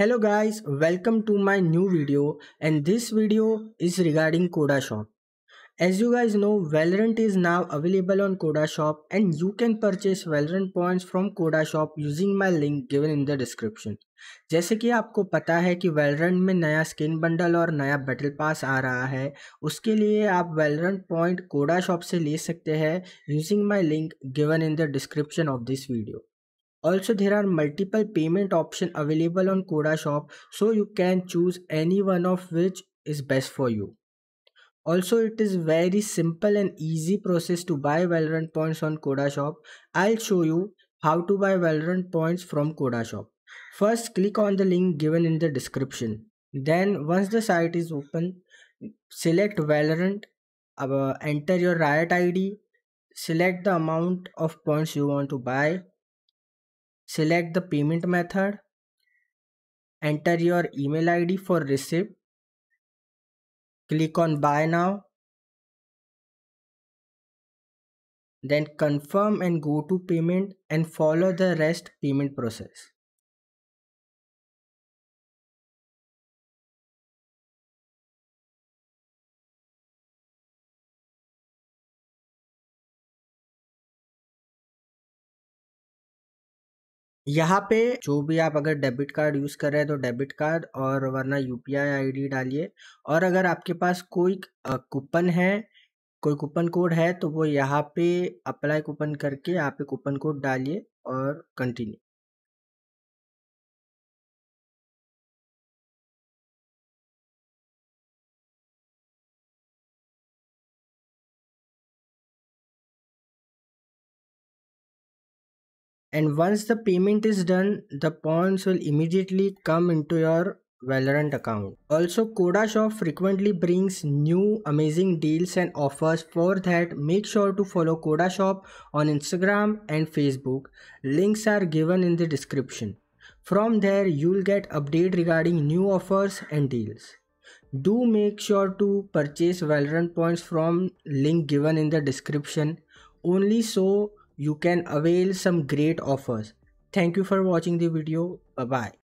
hello guys welcome to my new video and this video is regarding coda shop as you guys know valorant is now available on coda shop and you can purchase valorant points from coda shop using my link given in the description जैसे कि आपको पता है कि वेलरन में नया skin bundle और नया बैटल पास आ रहा है उसके लिए आप वेलरन पॉइंट कोडा शॉप से ले सकते हैं using my link given in the description of this video Also there are multiple payment options available on Koda Shop so you can choose any one of which is best for you. Also it is very simple and easy process to buy Valorant points on Koda Shop. I'll show you how to buy Valorant points from Koda Shop. First click on the link given in the description. Then once the site is open, select Valorant, uh, enter your Riot ID, select the amount of points you want to buy Select the payment method. Enter your email ID for receipt. Click on buy now. Then confirm and go to payment and follow the rest payment process. यहाँ पे जो भी आप अगर debit card use कर रहे हैं तो डेबिट कार्ड और वरना यू पी डालिए और अगर आपके पास कोई कूपन है कोई कूपन कोड है तो वो यहाँ पे अप्लाई कूपन करके यहाँ पे कूपन कोड डालिए और continue and once the payment is done the points will immediately come into your Valorant account. Also Kodashop Shop frequently brings new amazing deals and offers for that make sure to follow Kodashop Shop on Instagram and Facebook. Links are given in the description. From there you'll get update regarding new offers and deals. Do make sure to purchase Valorant points from link given in the description. Only so you can avail some great offers. Thank you for watching the video. Bye bye.